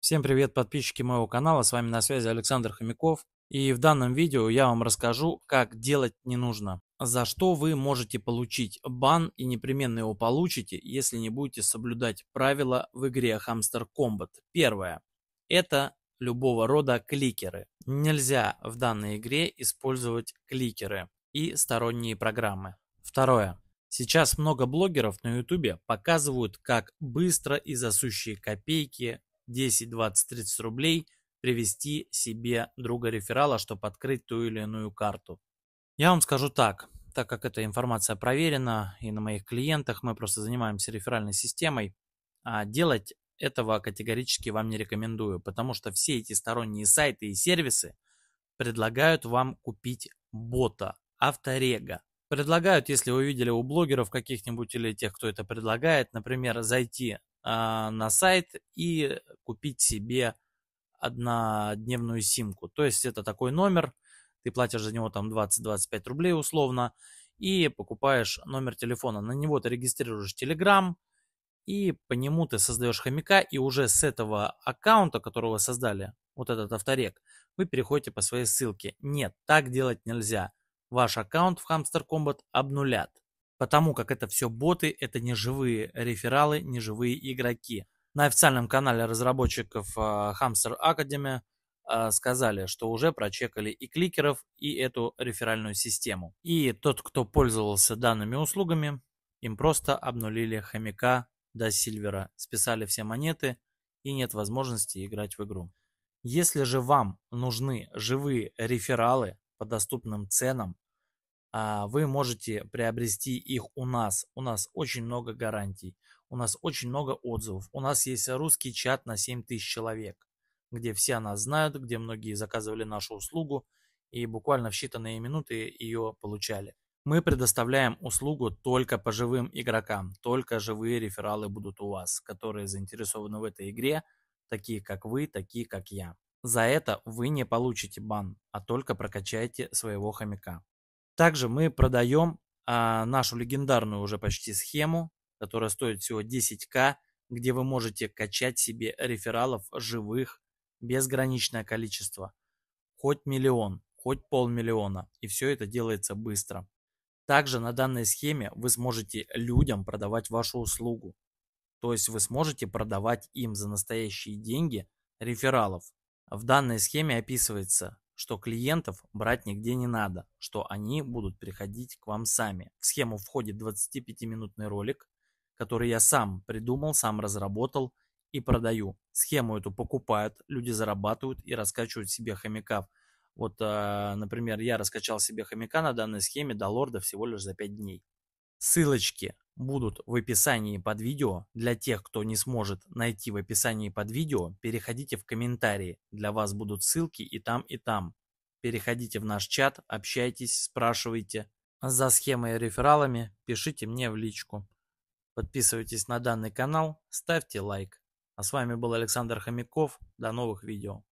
Всем привет, подписчики моего канала, с вами на связи Александр Хомяков. И в данном видео я вам расскажу, как делать не нужно. За что вы можете получить бан и непременно его получите, если не будете соблюдать правила в игре Hamster Combat. Первое. Это любого рода кликеры. Нельзя в данной игре использовать кликеры и сторонние программы. Второе. Сейчас много блогеров на ютубе показывают, как быстро и за сущие копейки 10, 20, 30 рублей привести себе друга реферала, чтобы открыть ту или иную карту. Я вам скажу так, так как эта информация проверена и на моих клиентах, мы просто занимаемся реферальной системой, а делать этого категорически вам не рекомендую, потому что все эти сторонние сайты и сервисы предлагают вам купить бота, авторега. Предлагают, если вы видели у блогеров каких-нибудь или тех, кто это предлагает, например, зайти а, на сайт и купить себе однодневную симку. То есть это такой номер, ты платишь за него там 20-25 рублей условно и покупаешь номер телефона. На него ты регистрируешь Telegram, и по нему ты создаешь хомяка, и уже с этого аккаунта, которого создали, вот этот авторек, вы переходите по своей ссылке. Нет, так делать нельзя. Ваш аккаунт в Hamster Combat обнулят потому как это все боты, это не живые рефералы, не живые игроки. На официальном канале разработчиков а, Hamster Academy а, сказали, что уже прочекали и кликеров, и эту реферальную систему. И тот, кто пользовался данными услугами, им просто обнулили хомяка до сильвера, списали все монеты и нет возможности играть в игру. Если же вам нужны живые рефералы по доступным ценам, а, вы можете приобрести их у нас. У нас очень много гарантий, у нас очень много отзывов. У нас есть русский чат на 7 тысяч человек, где все нас знают, где многие заказывали нашу услугу и буквально в считанные минуты ее получали. Мы предоставляем услугу только по живым игрокам, только живые рефералы будут у вас, которые заинтересованы в этой игре, такие как вы, такие как я. За это вы не получите бан, а только прокачаете своего хомяка. Также мы продаем а, нашу легендарную уже почти схему, которая стоит всего 10к, где вы можете качать себе рефералов живых безграничное количество. Хоть миллион, хоть полмиллиона. И все это делается быстро. Также на данной схеме вы сможете людям продавать вашу услугу. То есть вы сможете продавать им за настоящие деньги рефералов. В данной схеме описывается, что клиентов брать нигде не надо, что они будут приходить к вам сами. В схему входит 25-минутный ролик, который я сам придумал, сам разработал и продаю. Схему эту покупают, люди зарабатывают и раскачивают себе хомяка. Вот, э, например, я раскачал себе хомяка на данной схеме до лорда всего лишь за 5 дней. Ссылочки будут в описании под видео. Для тех, кто не сможет найти в описании под видео, переходите в комментарии. Для вас будут ссылки и там, и там. Переходите в наш чат, общайтесь, спрашивайте. За схемой и рефералами пишите мне в личку. Подписывайтесь на данный канал, ставьте лайк. А с вами был Александр Хомяков. До новых видео.